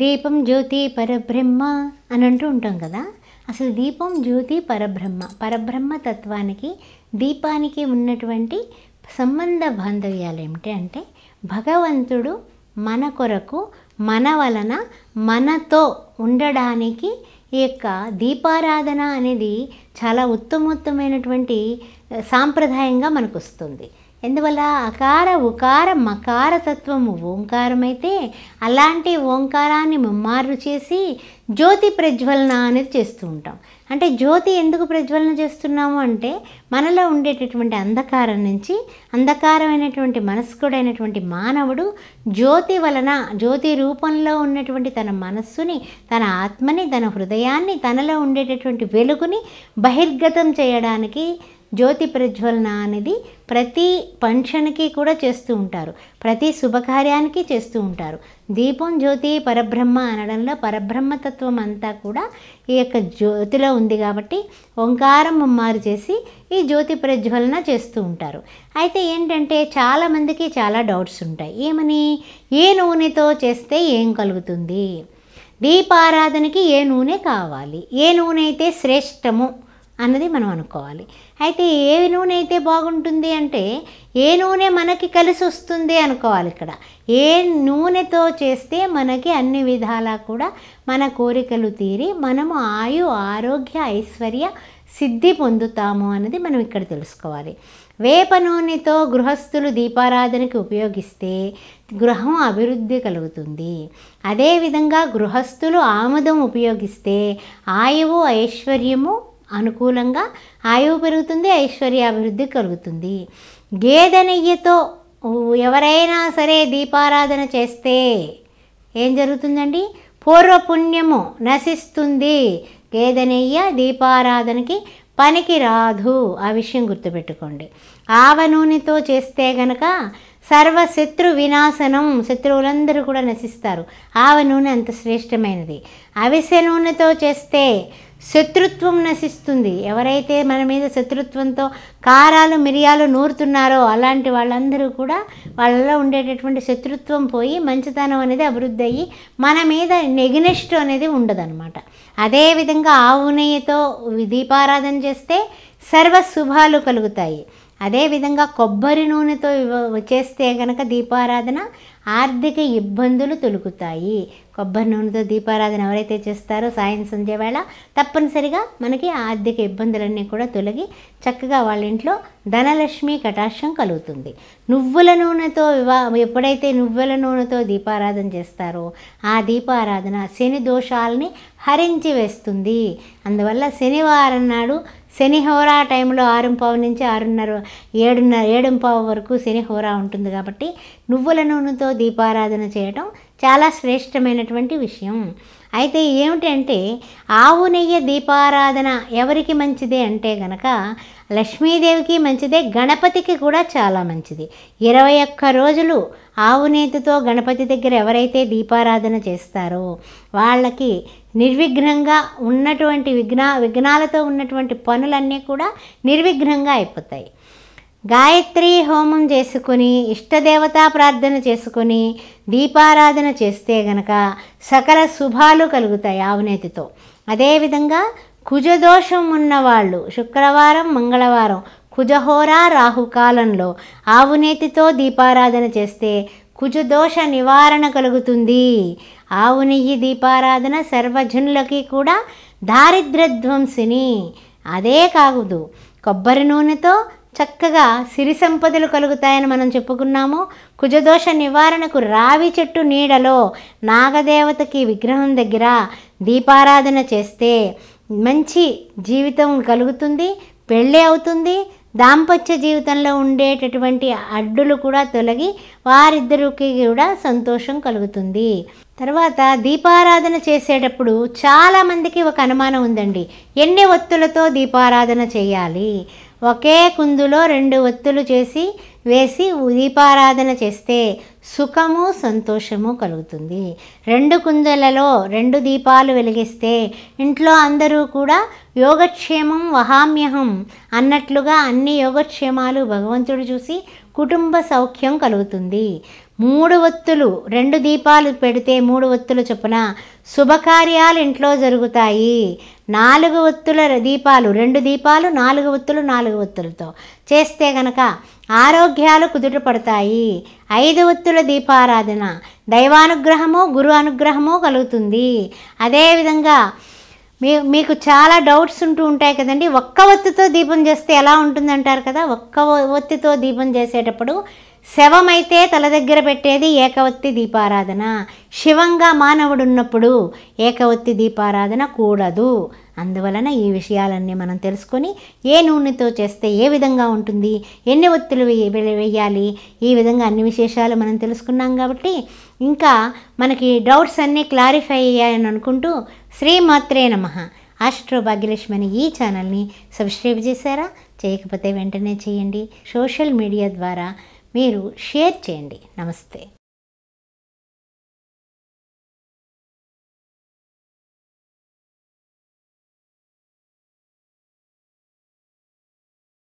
దీపం జ్యోతి పరబ్రహ్మ అని అంటూ ఉంటాం కదా అసలు దీపం జ్యోతి పరబ్రహ్మ పరబ్రహ్మ తత్వానికి దీపానికి ఉన్నటువంటి సంబంధ బాంధవ్యాలు ఏమిటి అంటే భగవంతుడు మన కొరకు మన వలన మనతో ఉండడానికి ఈ యొక్క దీపారాధన అనేది చాలా ఉత్తమోత్తమైనటువంటి సాంప్రదాయంగా మనకు వస్తుంది ఎందువల్ల అకార ఉకార మకార తత్వము ఓంకారం అయితే అలాంటి ఓంకారాన్ని ముమ్మారు చేసి జ్యోతి ప్రజ్వలన అనేది చేస్తూ ఉంటాం అంటే జ్యోతి ఎందుకు ప్రజ్వలన చేస్తున్నాము అంటే మనలో ఉండేటటువంటి అంధకారం నుంచి అంధకారమైనటువంటి మనస్కుడైనటువంటి మానవుడు జ్యోతి వలన జ్యోతి రూపంలో ఉన్నటువంటి తన మనస్సుని తన ఆత్మని తన హృదయాన్ని తనలో ఉండేటటువంటి వెలుగుని బహిర్గతం చేయడానికి జ్యోతి ప్రజ్వలన అనేది ప్రతి ఫంక్షన్కి కూడా చేస్తూ ఉంటారు ప్రతి శుభకార్యానికి చేస్తూ ఉంటారు దీపం జ్యోతి పరబ్రహ్మ అనడంలో పరబ్రహ్మతత్వం అంతా కూడా ఈ యొక్క జ్యోతిలో ఉంది కాబట్టి ఓంకారం ముమ్మారు చేసి ఈ జ్యోతి ప్రజ్వలన చేస్తూ ఉంటారు అయితే ఏంటంటే చాలామందికి చాలా డౌట్స్ ఉంటాయి ఏమని ఏ నూనెతో చేస్తే ఏం కలుగుతుంది దీపారాధనకి ఏ నూనె కావాలి ఏ నూనె అయితే శ్రేష్టము అన్నది మనం అనుకోవాలి అయితే ఏ నూనె అయితే బాగుంటుంది అంటే ఏ నూనె మనకి కలిసి వస్తుంది అనుకోవాలి ఇక్కడ ఏ నూనెతో చేస్తే మనకి అన్ని విధాలా కూడా మన కోరికలు తీరి మనము ఆయు ఆరోగ్య ఐశ్వర్య సిద్ధి పొందుతాము అన్నది మనం ఇక్కడ తెలుసుకోవాలి వేప నూనెతో గృహస్థులు దీపారాధనకి ఉపయోగిస్తే గృహం అభివృద్ధి కలుగుతుంది అదేవిధంగా గృహస్థులు ఆముదం ఉపయోగిస్తే ఆయువు ఐశ్వర్యము అనుకూలంగా ఆయువు పెరుగుతుంది ఐశ్వర్య అభివృద్ధి కలుగుతుంది గేదె నెయ్యితో ఎవరైనా సరే దీపారాధన చేస్తే ఏం జరుగుతుందండి పూర్వపుణ్యము నశిస్తుంది గేదె నెయ్య దీపారాధనకి పనికి రాదు ఆ విషయం గుర్తుపెట్టుకోండి ఆవ నూనెతో చేస్తే గనక సర్వశత్రు వినాశనం శత్రువులందరూ కూడా నశిస్తారు ఆవ నూనె అంత శ్రేష్టమైనది అవిసె నూనెతో చేస్తే శత్రుత్వం నశిస్తుంది ఎవరైతే మన మీద శత్రుత్వంతో కారాలు మిరియాలు నూరుతున్నారో అలాంటి వాళ్ళందరూ కూడా వాళ్ళలో ఉండేటటువంటి శత్రుత్వం పోయి మంచితనం అనేది అభివృద్ధి అయ్యి మన మీద నెగినెస్ట్ అనేది ఉండదన్నమాట అదేవిధంగా ఆవు నెయ్యితో దీపారాధన చేస్తే సర్వ శుభాలు కలుగుతాయి అదేవిధంగా కొబ్బరి నూనెతో చేస్తే కనుక దీపారాధన ఆర్థిక ఇబ్బందులు తొలుకుతాయి కొబ్బరి నూనెతో దీపారాధన ఎవరైతే చేస్తారో సాయం సంధ్య వేళ తప్పనిసరిగా మనకి ఆర్థిక ఇబ్బందులన్నీ కూడా తొలగి చక్కగా వాళ్ళ ఇంట్లో ధనలక్ష్మి కటాక్షం కలుగుతుంది నువ్వుల నూనెతో వివా ఎప్పుడైతే నువ్వుల నూనెతో దీపారాధన చేస్తారో ఆ దీపారాధన శని దోషాలని హరించి వేస్తుంది అందువల్ల శనివారం నాడు శని హోరా టైంలో ఆరుంపావు నుంచి ఆరున్నర ఏడున్నర ఏడుంపావు వరకు శని హోరా ఉంటుంది కాబట్టి నువ్వుల నూనెతో దీపారాధన చేయటం చాలా శ్రేష్టమైన ముఖ్యమైనటువంటి విషయం అయితే ఏమిటంటే ఆవు నెయ్యి దీపారాధన ఎవరికి మంచిది అంటే గనక లక్ష్మీదేవికి మంచిదే గణపతికి కూడా చాలా మంచిది ఇరవై ఒక్క రోజులు ఆవు నేతితో గణపతి దగ్గర ఎవరైతే దీపారాధన చేస్తారో వాళ్ళకి నిర్విఘ్నంగా ఉన్నటువంటి విఘ్న విఘ్నాలతో ఉన్నటువంటి పనులన్నీ కూడా నిర్విఘ్నంగా అయిపోతాయి గాయత్రి హోమం చేసుకుని ఇష్టదేవతా ప్రార్థన చేసుకుని దీపారాధన చేస్తే గనక సకల శుభాలు కలుగుతాయి ఆవునేతితో అదేవిధంగా కుజదోషం ఉన్నవాళ్ళు శుక్రవారం మంగళవారం కుజహోరా రాహుకాలంలో ఆవునేతితో దీపారాధన చేస్తే కుజదోష నివారణ కలుగుతుంది ఆవు నెయ్యి దీపారాధన సర్వజనులకి కూడా దారిద్రధ్వంసిని అదే కాగుదు కొబ్బరి నూనెతో చక్కగా సిరి సంపదలు కలుగుతాయని మనం చెప్పుకున్నాము కుజదోష నివారణకు రావి చెట్టు నీడలో నాగదేవతకి విగ్రహం దగ్గర దీపారాధన చేస్తే మంచి జీవితం కలుగుతుంది పెళ్ళి అవుతుంది దాంపత్య జీవితంలో ఉండేటటువంటి అడ్డులు కూడా తొలగి వారిద్దరికి కూడా సంతోషం కలుగుతుంది తర్వాత దీపారాధన చేసేటప్పుడు చాలామందికి ఒక అనుమానం ఉందండి ఎన్ని ఒత్తులతో దీపారాధన చేయాలి ఒకే కుందులో రెండు ఒత్తులు చేసి వేసి దీపారాధన చేస్తే సుఖము సంతోషము కలుగుతుంది రెండు కుందలలో రెండు దీపాలు వెలిగిస్తే ఇంట్లో అందరూ కూడా యోగక్షేమం వహామ్యహం అన్నట్లుగా అన్ని యోగక్షేమాలు భగవంతుడు చూసి కుటుంబ సౌఖ్యం కలుగుతుంది మూడు ఒత్తులు రెండు దీపాలు పెడితే మూడు ఒత్తులు చొప్పున శుభకార్యాలు ఇంట్లో జరుగుతాయి నాలుగు ఒత్తుల దీపాలు రెండు దీపాలు నాలుగు ఒత్తులు నాలుగు ఒత్తులతో చేస్తే గనక ఆరోగ్యాలు కుదుట పడతాయి ఐదు ఒత్తుల దీపారాధన దైవానుగ్రహము గురు అనుగ్రహము కలుగుతుంది అదేవిధంగా మీ మీకు చాలా డౌట్స్ ఉంటూ ఉంటాయి కదండి ఒక్క ఒత్తితో దీపం చేస్తే ఎలా ఉంటుందంటారు కదా ఒక్క ఒత్తితో దీపం చేసేటప్పుడు శవమైతే తల దగ్గర పెట్టేది ఏకవత్తి దీపారాధన శివంగా మానవుడున్నప్పుడు ఏకవత్తి దీపారాధన కూడదు అందువలన ఈ విషయాలన్నీ మనం తెలుసుకొని ఏ నూనెతో చేస్తే ఏ విధంగా ఉంటుంది ఎన్ని ఒత్తులు వేయాలి ఈ విధంగా అన్ని విశేషాలు మనం తెలుసుకున్నాం కాబట్టి ఇంకా మనకి డౌట్స్ అన్నీ క్లారిఫై అయ్యాయని అనుకుంటూ శ్రీమాత్రే నమ ఆస్ట్రో భాగ్యలక్ష్మి ఈ ఛానల్ని సబ్స్క్రైబ్ చేశారా చేయకపోతే వెంటనే చేయండి సోషల్ మీడియా ద్వారా మీరు షేర్ చేయండి నమస్తే